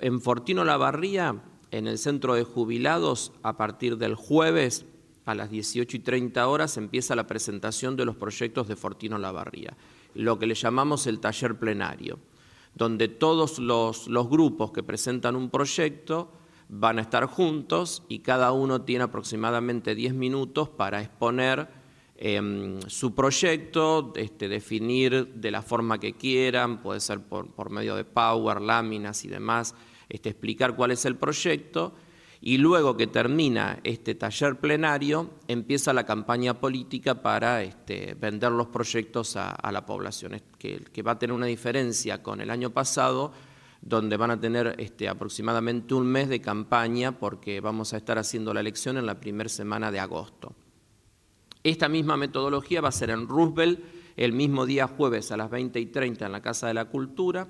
En Fortino Lavarría, en el centro de jubilados, a partir del jueves a las 18 y 30 horas empieza la presentación de los proyectos de Fortino Lavarría, lo que le llamamos el taller plenario, donde todos los, los grupos que presentan un proyecto van a estar juntos y cada uno tiene aproximadamente 10 minutos para exponer Em, su proyecto, este, definir de la forma que quieran, puede ser por, medio de Power, láminas y demás, este, explicar cuál es el proyecto y luego que termina este taller plenario empieza la campaña política para este, vender los proyectos a, la población, que, va a tener una diferencia con el año pasado, donde van a tener este, aproximadamente un mes de campaña porque vamos a estar haciendo la elección en la primera semana de agosto. Esta misma metodología va a ser en Roosevelt el mismo día jueves a las 20 y 30 en la Casa de la Cultura,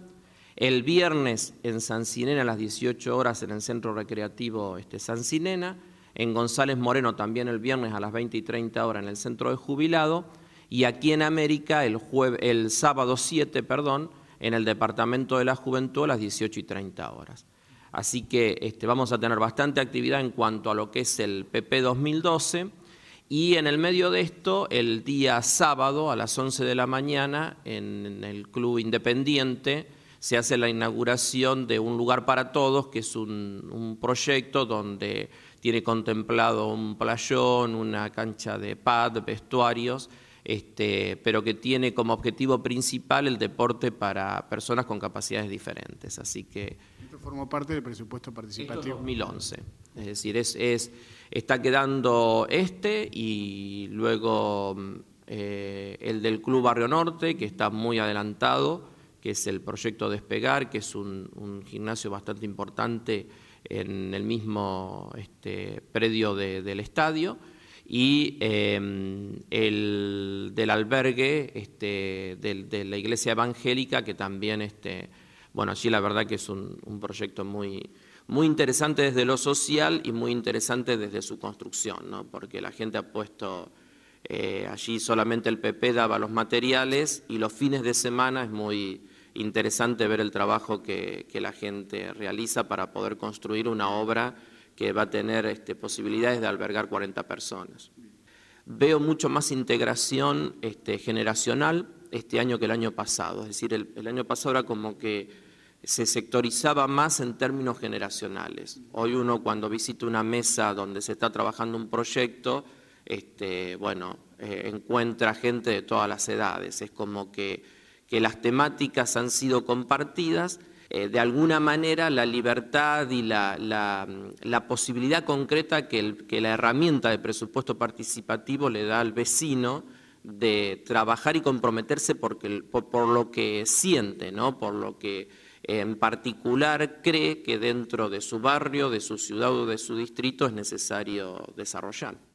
el viernes en San Sinena a las 18 horas en el Centro Recreativo este, San Sinena, en González Moreno también el viernes a las 20 y 30 horas en el Centro de Jubilado y aquí en América el, el sábado 7 perdón, en el Departamento de la Juventud a las 18 y 30 horas. Así que este, vamos a tener bastante actividad en cuanto a lo que es el PP 2012 y en el medio de esto, el día sábado a las 11 de la mañana, en el Club Independiente, se hace la inauguración de Un Lugar para Todos, que es un, proyecto donde tiene contemplado un playón, una cancha de pad, vestuarios, este, pero que tiene como objetivo principal el deporte para personas con capacidades diferentes. Así que. Esto formó parte del presupuesto participativo. Esto 2011. Es decir, es, está quedando este y luego mm, eh, el del Club Barrio Norte, que está muy adelantado, que es el proyecto Despegar, que es un, gimnasio bastante importante en el mismo este, predio del estadio y em, el del albergue este, de, la iglesia evangélica, que también, este, bueno, allí la verdad que es un, un proyecto muy, muy interesante desde lo social y muy interesante desde su construcción, ¿no? porque la gente ha puesto eh, allí solamente el PP daba los materiales y los fines de semana es muy interesante ver el trabajo que, la gente realiza para poder construir una obra que va a tener este, posibilidades de albergar 40 personas. Veo mucho más integración este, generacional este año que el año pasado, es decir, el año pasado era como que se sectorizaba más en términos generacionales. Hoy uno cuando visita una mesa donde se está trabajando un proyecto, este, bueno, eh, encuentra gente de todas las edades. Es como que, que las temáticas han sido compartidas. Eh, de alguna manera, la libertad y la, posibilidad concreta que, la herramienta de presupuesto participativo le da al vecino de trabajar y comprometerse por, por lo que siente, ¿no? por lo que en particular cree que dentro de su barrio, de su ciudad o de su distrito es necesario desarrollar.